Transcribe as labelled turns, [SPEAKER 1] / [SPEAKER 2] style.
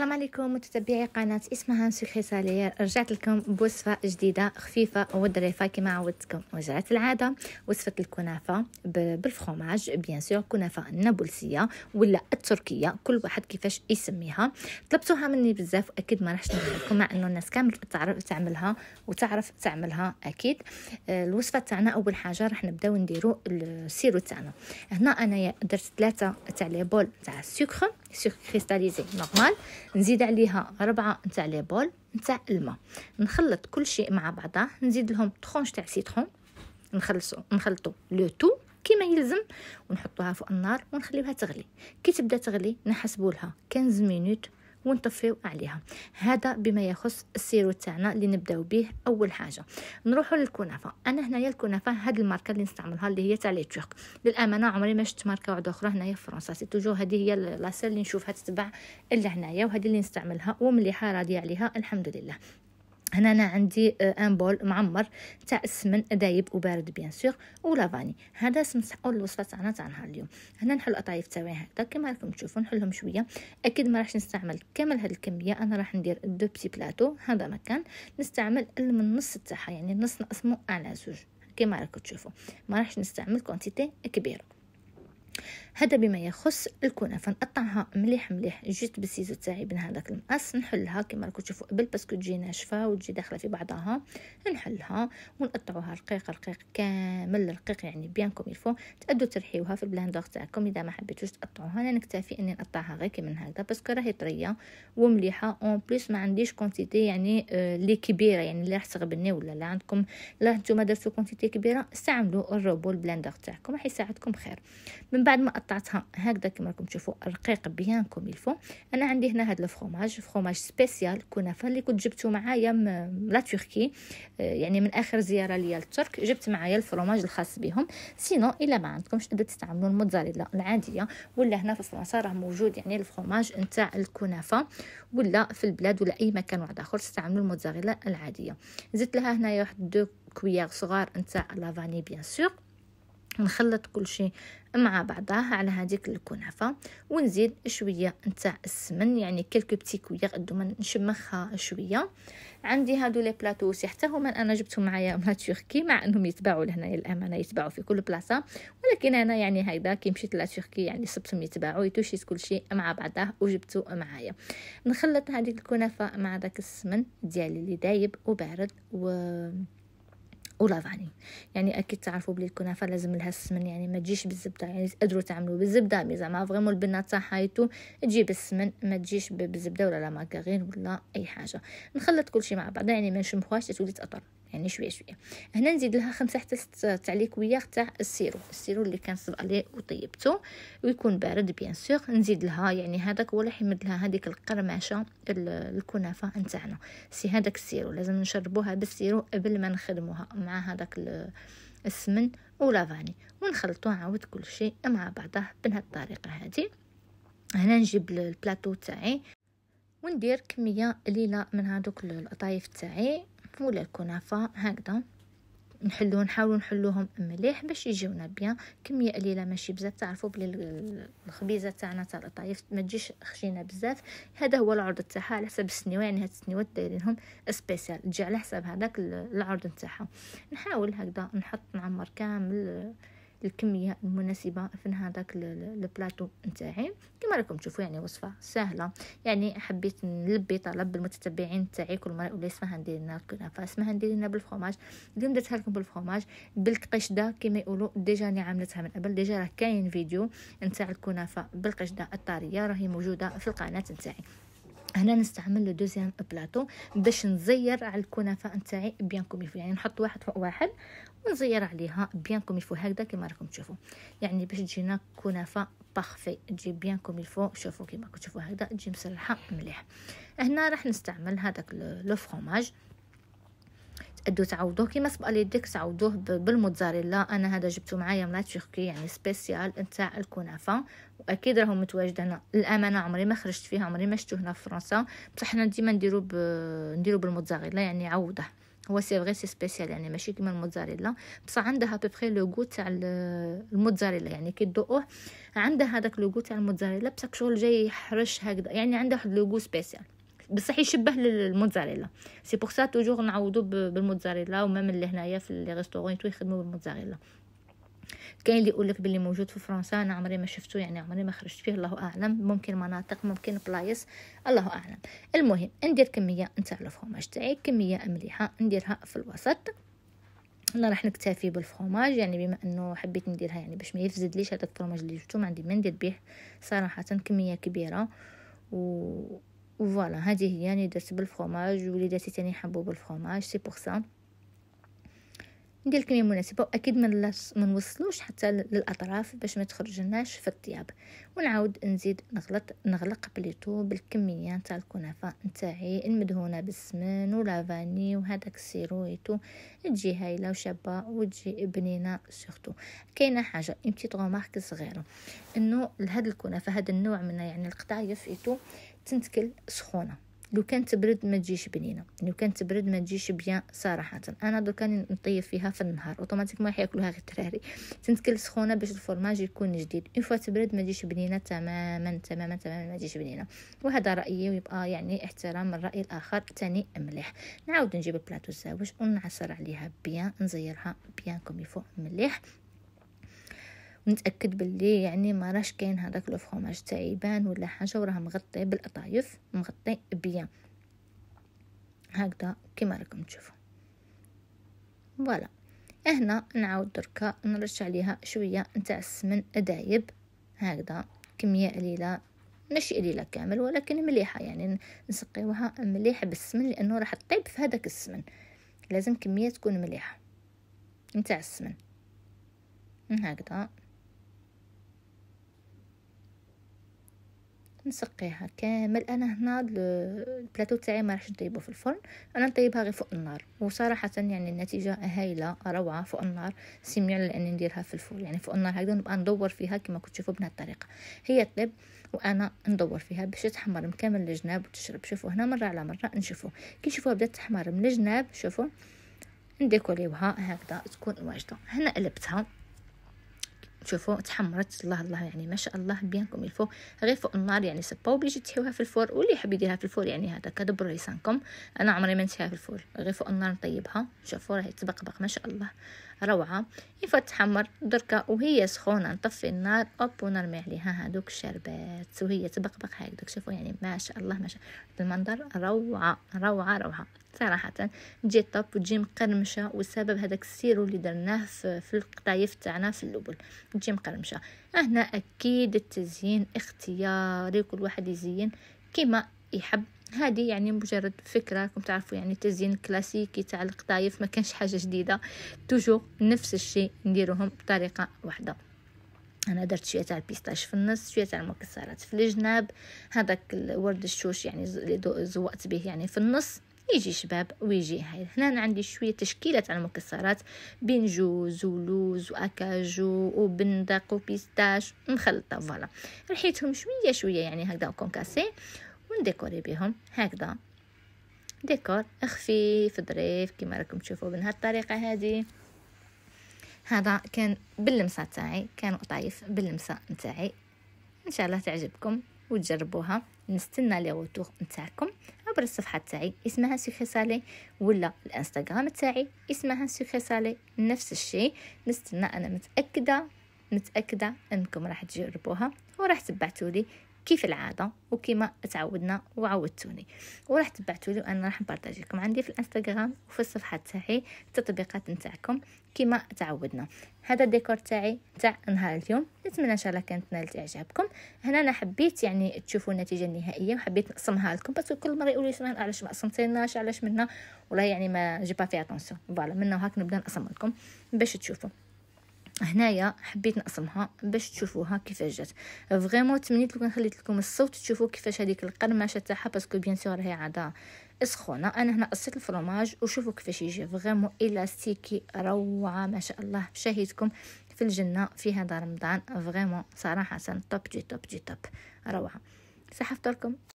[SPEAKER 1] السلام عليكم متتبعي قناة اسمها نسوخي سالير رجعت لكم بوصفة جديدة خفيفة وظريفة كما عودتكم وجعت العادة وصفة الكنافة بالفخوماج بيان سور كنافة النابلسية ولا التركية كل واحد كيفاش يسميها طلبتوها مني بزاف واكيد ما راحش لكم مع انه الناس كامل تعرف تعملها وتعرف تعملها اكيد آه، الوصفة تاعنا اول حاجة راح نبداو نديرو السيرو تاعنا هنا انايا درت ثلاثة تاع لي بول تاع السكر كريستاليزي نورمال نزيد عليها ربعة نتاع لي بول نتاع الماء نخلط كل شيء مع بعضه نزيد لهم طخونج تاع سيترون نخلصو نخلطو لو تو كيما يلزم ونحطوها فوق النار ونخليوها تغلي كي تبدا تغلي نحسبولها 15 مينوت ونطفيو عليها هذا بما يخص السيرو تاعنا اللي نبداو به اول حاجه نروحوا للكنافه انا هنايا الكنافه هاد الماركه اللي نستعملها اللي هي تاع لي تورك للامانه عمري ما شفت ماركه واحده اخرى هنايا في فرنسا سي توجو هذه هي لاسيل اللي نشوفها تتباع اللي هنايا وهذه اللي نستعملها ومليحه راضيه عليها الحمد لله هنا انا عندي ان آه، بول معمر تاع السمن دايب وبارد بيان سور ولا فاني هذا نصحوا الوصفه تاعنا تاع نهار اليوم هنا نحل الاطايف تاعي هكذا كما راكم تشوفوا نحلهم شويه اكيد ما راحش نستعمل كامل هذه الكميه انا راح ندير دو بسي بلاتو هذا مكان نستعمل من النص تاعها يعني النص نقسمو على زوج كما راكم تشوفوا ما راحش نستعمل كونتيتي كبيره هذا بما يخص الكنافة نقطعها مليح مليح جيت بالسيزو تاعي من هذاك المقص نحلها كما راكم تشوفوا قبل باسكو تجي ناشفة وتجي داخلة في بعضها نحلها ونقطعوها رقيق رقيق كامل رقيق يعني بيان كوم يلفو تأدو ترحيوها في البلاندور تاعكم إذا ما حبيتوش تقطعوها أنا نكتفي إني نقطعها غير كيما هكذا باسكو راهي طرية ومليحة اون بليس ما عنديش كونتيتي يعني لي euh, كبيرة يعني اللي راح تغبني ولا لا عندكم لا نتوما درتو كونتيتي كبيرة استعملوا الروبو البلاندور تاعكم راح يساعدكم خير من بعد ما قطعتها هكذا كما راكم تشوفوا رقيق بيان كوم الفون انا عندي هنا هذا الفرماج فروماج سبيسيال كنافه اللي كنت جبته معايا من لا تركي آه، يعني من اخر زياره ليا للترك جبت معايا الفرماج الخاص بهم سينو الا ما عندكمش تقدروا تستعملوا الموتزاريلا العاديه ولا هنا في فرنسا راه موجود يعني الفرماج نتاع الكنافه ولا في البلاد ولا اي مكان واحد اخر تستعملوا الموتزاريلا العاديه زدت لها هنايا واحد دو كويير صغار نتاع لافاني بيان سور نخلط كل شيء مع بعضها على هذيك الكنافه ونزيد شويه نتاع السمن يعني كلكو بتي كويغ دوما نشمخها شويه عندي هادو لي بلاطو حتى هما انا جبتهم معايا من تركي مع انهم يتباعوا لهنايا الامانه يتباعوا في كل بلاصه ولكن انا يعني هكذا كي مشيت لتركي يعني صبتهم يتباعوا يتوشيت كل شيء مع بعضه وجبته معايا نخلط هذيك الكنافه مع داك السمن ديالي اللي دايب وبارد و ولا ضاني يعني اكيد تعرفوا بلي الكنافه لازم لها السمن يعني ما تجيش بالزبده يعني تقدروا تعملوا بالزبده مي زعما فريمون البنات تاعها يتو تجي بالسمن ما تجيش بالزبده ولا لا ماكارين ولا اي حاجه نخلط كل شيء مع بعض يعني ما نشمخوهاش تولي تاطر يعني شويه شويه هنا نزيد لها خمسة حتى ست تعليكويه تاع السيرو السيرو اللي كنصب عليه وطيبته ويكون بارد بيان سور نزيد لها يعني هذاك ولا حمد لها هذيك القرمشه الكنافه نتاعنا سي هذاك السيرو لازم نشربوها بالسيرو قبل ما نخدموها مع هذاك السمن ولافاني ونخلطوا عاود كل شيء مع بعضه بهذه الطريقه هذه هنا نجيب البلاطو تاعي وندير كميه قليله من هذوك القطايف تاعي مو الكنافة هكذا نحلو نحاولو نحلوهم مليح باش يجيونا بيان كميه قليله ماشي بزاف تعرفوا بلي الخبيزه تاعنا تاع القطايف ما تجيش خشينه بزاف هذا هو العرض تاعها على حسب السنيوه يعني هاد السنيوات دايرينهم سبيسيال تجي على حساب هذاك العرض تاعها نحاول هكذا نحط نعمر كامل الكميه المناسبه في هذاك البلاطو نتاعي كما راكم تشوفوا يعني وصفه سهله يعني حبيت نلبي طلب المتتبعين تاعي كل مره ولا اسمها ندير لنا كنافه اسمها ندير لنا بالفرماج اليوم درتها لكم بالفرماج بالقشده كما يقولوا ديجا راني عملتها من قبل ديجا راه كاين فيديو نتاع الكنافه بالقشده الطاريه راهي موجوده في القناه نتاعي هنا نستعمل لو دوزيام بلاطو باش نزير على الكنافه نتاعي بيان كوميفو يعني نحط واحد فوق واحد ونزير عليها بيان كوميفو هكذا كما راكم تشوفوا يعني باش تجينا كنافه بارفي تجي بيان كوميفو شوفوا كما راكم تشوفوا هكذا تجي مسرحه مليح هنا راح نستعمل هذاك لو فرماج ادو تعوضوه كيما سبق لي ديك تعوضوه بالموتزاريلا انا هذا جبته معايا من تركيا يعني سبيسيال نتاع الكنافه واكيد راهم متواجد هنا الامانه عمري ما خرجت فيها عمري ما شفتو هنا في فرنسا بصح حنا ديما نديرو ب... نديرو بالموتزاريلا يعني عوضه هو سي فغي سي سبيسيال يعني ماشي كيما الموتزاريلا بصح عندها بوبخي لو غو تاع الموتزاريلا يعني كي تدوقوه عندها هذاك لو غو تاع الموتزاريلا بصح شغل جاي يحرش هكذا يعني عندها واحد لو غو سبيسيال بصح يشبه للموتزاريلا سي بوغ سا توجور نعوضو بالموتزاريلا ومام اللي هنايا في لي ريستورون تو يخدمو بالموتزاريلا كاين اللي يقولك باللي موجود في فرنسا انا عمري ما شفتو يعني عمري ما خرجت فيه الله اعلم ممكن مناطق ممكن بلايص الله اعلم المهم ندير كميه نتاع الفرماج تاعي كميه مليحه نديرها في الوسط انا راح نكتفي بالفرماج يعني بما انه حبيت نديرها يعني باش ما يفزدليش هذاك الفرماج اللي جبتو ما عندي ما ندير به صراحه كميه كبيره و وفوالا هذه هي يعني درت بالفرماج وليداتي تاني حبوا بالفرماج سي بوغ سا ندير الكميه المناسبه واكيد ما نوصلوش حتى للاطراف باش ما تخرجناش في الطياب ونعاود نزيد نغلط نغلق بليتو بالكميه نتاع الكنافه نتاعي المدهونه بالسمن ولافاني وهذاك ايتو تجي هايله وشابه وتجي بنينه سورتو كاينه حاجه امتي غومارك صغيره انه لهاد الكنافه هذا النوع من يعني القطايف ايتو تنتكل سخونه لو كانت تبرد ما تجيش بنينه لو كانت تبرد ما تجيش بيان صراحه انا دوكا نطيب فيها في النهار اوتوماتيك ما ياكلوها غير الدراري تنتكل سخونه باش الفرماج يكون جديد اون فوا تبرد ما تجيش بنينه تماما تماما تماما ما تجيش بنينه وهذا رايي ويبقى يعني احترام الراي الاخر تاني مليح نعاود نجيب البلاطو الزاوج ونعصر عليها بيان نزيرها بيان كوم يفو مليح نتاكد باللي يعني ما راش كاين هذاك لو فروماج تاعي ولا حاجه وراه مغطي بالقطايف مغطي بيان هكذا كما راكم تشوفوا فوالا هنا نعاود دركا نرش عليها شويه نتاع السمن دايب هكذا كميه قليله ماشي قليله كامل ولكن مليحه يعني نسقيوها مليح بالسمن لانه راح تطيب في هذاك السمن لازم كميه تكون مليحه نتاع السمن هكذا نسقيها كامل انا هنا البلاتو تاعي ما راحش نطيبه في الفرن انا نطيبها غير فوق النار وصراحه يعني النتيجه هايله روعه فوق النار سميع لاني نديرها في الفرن يعني فوق النار هكذا نبقى ندور فيها كما كنت تشوفوا بهذه الطريقه هي طيب وانا ندور فيها باش تحمر مكمل الجناب وتشرب شوفوا هنا مره على مره نشوفوا كي نشوفوها بدات تحمر من الجناب شوفوا نديكوليوها هكذا تكون واجده هنا قلبتها شوفوا تحمرت الله الله يعني ما شاء الله بيانكم الفو غير فوق النار يعني سباو بيجي تحيوها في الفور واللي يحب يديرها في الفور يعني هذا كدبروا لسانكم انا عمري ما نسيها في الفور غير فوق النار نطيبها شوفوا راهي تبقبق ما شاء الله روعة يفتح حمر دركا وهي سخونة نطفي النار أوب ونرمي عليها هادوك الشربات وهي تبقبق دوك شوفوا يعني ما شاء الله ما شاء الله المنظر روعة روعة روعة صراحة تجي طب وتجي مقرمشة وسبب هذاك السيرو اللي درناه في, في القطايف تاعنا في اللبل تجي مقرمشة هنا أكيد التزيين اختياري كل واحد يزين كيما يحب هذه يعني مجرد فكره راكم تعرفوا يعني التزيين الكلاسيكي تاع القطايف ما كانش حاجه جديده توجو نفس الشيء نديروهم بطريقه واحده انا درت شويه تاع البيستاش في النص شويه تاع المكسرات في الجناب هذاك الورد الشوش يعني اللي زوقت به يعني في النص يجي شباب ويجي هاي هنا أنا عندي شويه تشكيله تاع المكسرات بين جوز ولوز واكاجو وبندق وبيستاش مخلطه فوالا رحيتهم شويه شويه يعني هكذا كونكاسي ونديكوري بيهم هكذا ديكور خفيف ظريف كما راكم تشوفوا بهذه الطريقه هذه هذا كان باللمسه تاعي كان طايف باللمسه نتاعي ان شاء الله تعجبكم وتجربوها نستنى لي روتور نتاعكم عبر الصفحه تاعي اسمها سكري سالي ولا الانستغرام تاعي اسمها سكري سالي نفس الشيء نستنى انا متاكده متاكده انكم راح تجربوها وراح تبعتولي لي كيف العاده وكما تعودنا وعودتوني وراح تبعتوا لي وانا راح لكم عندي في الانستغرام وفي الصفحه تاعي التطبيقات نتاعكم كما تعودنا هذا الديكور تاعي تاع نهار اليوم نتمنى ان شاء الله كانت نالت اعجابكم هنا انا حبيت يعني تشوفوا النتيجه النهائيه وحبيت نقسمها لكم بس كل مره يقولوا لي علاش ما قسمتيناش علاش منا والله يعني ما جي با في اتونسيون فوالا منا وهاك نبدا نقسم لكم باش تشوفوا هنايا حبيت نقسمها باش تشوفوها كيفاش جات فريمون تمنيت لو خليت لكم الصوت تشوفوا كيفاش هذيك القرمشه تاعها باسكو بيان سور هي عاده سخونه انا هنا قصيت الفرماج وشوفوا كيفاش يجي فريمون الاستيكي روعه ما شاء الله شهيتكم في الجنه في هذا رمضان فريمون صراحه توب جي توب جي توب روعه صحه فطوركم